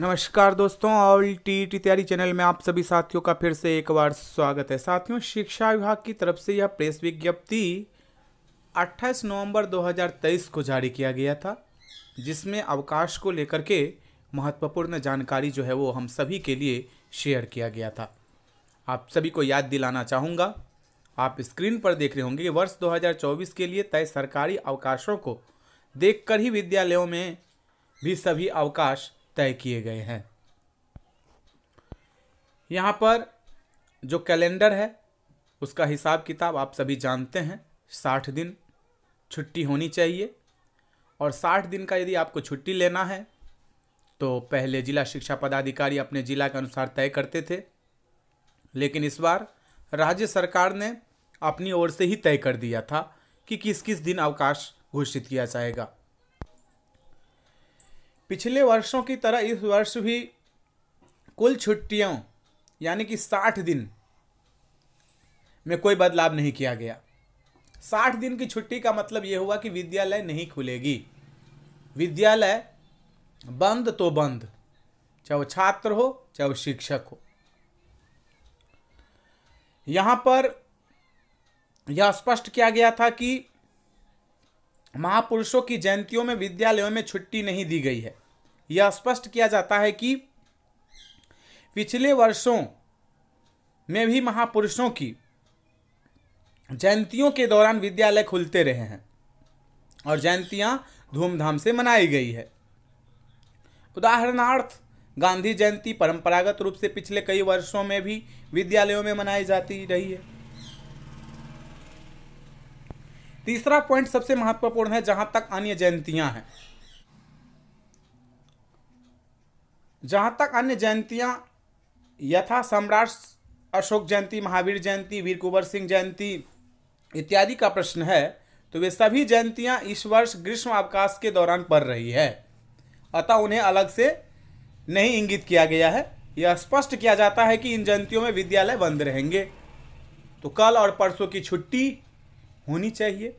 नमस्कार दोस्तों all T T Taiyari channel में आप सभी साथियों का फिर से एक बार स्वागत है साथियों शिक्षा विभाग की तरफ से यह प्रेस विज्ञप्ति 28 नवंबर 2023 को जारी किया गया था जिसमें अवकाश को लेकर के महत्वपूर्ण जानकारी जो है वो हम सभी के लिए शेयर किया गया था आप सभी को याद दिलाना चाहूँगा आप स्क्रीन पर देख रहे होंगे कि वर्ष 2024 के लिए तय सरकारी अवकाशों को देखकर ही विद्यालयों में भी सभी अवकाश तय किए गए हैं यहाँ पर जो कैलेंडर है उसका हिसाब किताब आप सभी जानते हैं साठ दिन छुट्टी होनी चाहिए और साठ दिन का यदि आपको छुट्टी लेना है तो पहले जिला शिक्षा पदाधिकारी अपने जिला के अनुसार तय करते थे लेकिन इस बार राज्य सरकार ने अपनी ओर से ही तय कर दिया था कि किस किस दिन अवकाश घोषित किया जाएगा पिछले वर्षों की तरह इस वर्ष भी कुल छुट्टियों यानी कि साठ दिन में कोई बदलाव नहीं किया गया साठ दिन की छुट्टी का मतलब यह हुआ कि विद्यालय नहीं खुलेगी विद्यालय बंद तो बंद चाहे वो छात्र हो चाहे वो शिक्षक हो यहाँ पर यह स्पष्ट किया गया था कि महापुरुषों की जयंतियों में विद्यालयों में छुट्टी नहीं दी गई है यह स्पष्ट किया जाता है कि पिछले वर्षों में भी महापुरुषों की जयंतियों के दौरान विद्यालय खुलते रहे हैं और जयंतियाँ धूमधाम से मनाई गई है उदाहरणार्थ गांधी जयंती परंपरागत रूप से पिछले कई वर्षों में भी विद्यालयों में मनाई जाती रही है तीसरा पॉइंट सबसे महत्वपूर्ण है जहां तक अन्य जयंतियां हैं जहां तक अन्य जयंतियां यथा सम्राट अशोक जयंती महावीर जयंती वीर कुंवर सिंह जयंती इत्यादि का प्रश्न है तो वे सभी जयंतियां इस वर्ष ग्रीष्म अवकाश के दौरान पड़ रही है अतः उन्हें अलग से नहीं इंगित किया गया है यह स्पष्ट किया जाता है कि इन जयंतियों में विद्यालय बंद रहेंगे तो कल और परसों की छुट्टी होनी चाहिए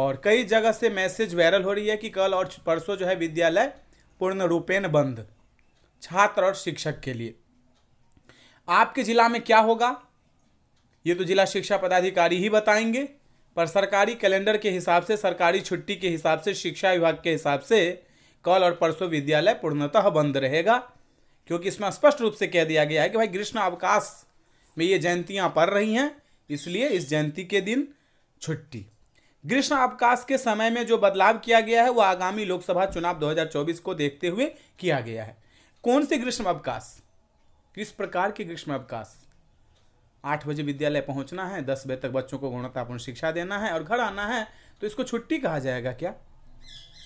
और कई जगह से मैसेज वायरल हो रही है कि कल और परसों जो है विद्यालय पूर्ण रूपेण बंद छात्र और शिक्षक के लिए आपके ज़िला में क्या होगा ये तो जिला शिक्षा पदाधिकारी ही बताएंगे पर सरकारी कैलेंडर के हिसाब से सरकारी छुट्टी के हिसाब से शिक्षा विभाग के हिसाब से कल और परसों विद्यालय पूर्णतः बंद रहेगा क्योंकि इसमें स्पष्ट रूप से कह दिया गया है कि भाई ग्रीष्म अवकाश में ये जयंतियाँ पड़ रही हैं इसलिए इस जयंती के दिन छुट्टी ग्रीष्म अवकाश के समय में जो बदलाव किया गया है वह आगामी लोकसभा चुनाव 2024 को देखते हुए किया गया है कौन से ग्रीष्म अवकाश किस प्रकार के ग्रीष्म अवकाश आठ बजे विद्यालय पहुंचना है दस बजे तक बच्चों को गुणवत्तापूर्ण शिक्षा देना है और घर आना है तो इसको छुट्टी कहा जाएगा क्या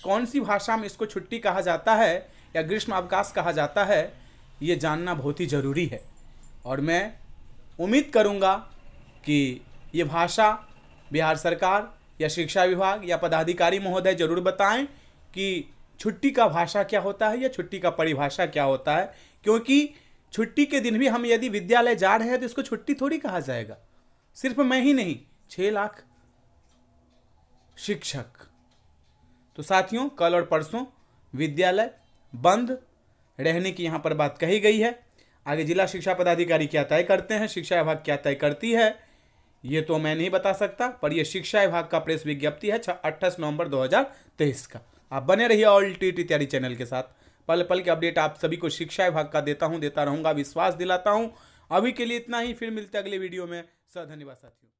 कौन सी भाषा में इसको छुट्टी कहा जाता है या ग्रीष्म अवकाश कहा जाता है ये जानना बहुत ही ज़रूरी है और मैं उम्मीद करूँगा कि ये भाषा बिहार सरकार या शिक्षा विभाग या पदाधिकारी महोदय जरूर बताएं कि छुट्टी का भाषा क्या होता है या छुट्टी का परिभाषा क्या होता है क्योंकि छुट्टी के दिन भी हम यदि विद्यालय जा रहे हैं तो इसको छुट्टी थोड़ी कहा जाएगा सिर्फ मैं ही नहीं छः लाख शिक्षक तो साथियों कल और परसों विद्यालय बंद रहने की यहाँ पर बात कही गई है आगे जिला शिक्षा पदाधिकारी क्या तय करते हैं शिक्षा विभाग क्या तय करती है ये तो मैं नहीं बता सकता पर यह शिक्षा विभाग का प्रेस विज्ञप्ति है अट्ठाईस नवंबर 2023 का आप बने रहिए all T T Taiyari channel के साथ पल पल के अपडेट आप सभी को शिक्षा विभाग का देता हूँ देता रहूंगा विश्वास दिलाता हूँ अभी के लिए इतना ही फिर मिलते अगले वीडियो में सर धन्यवाद साथियों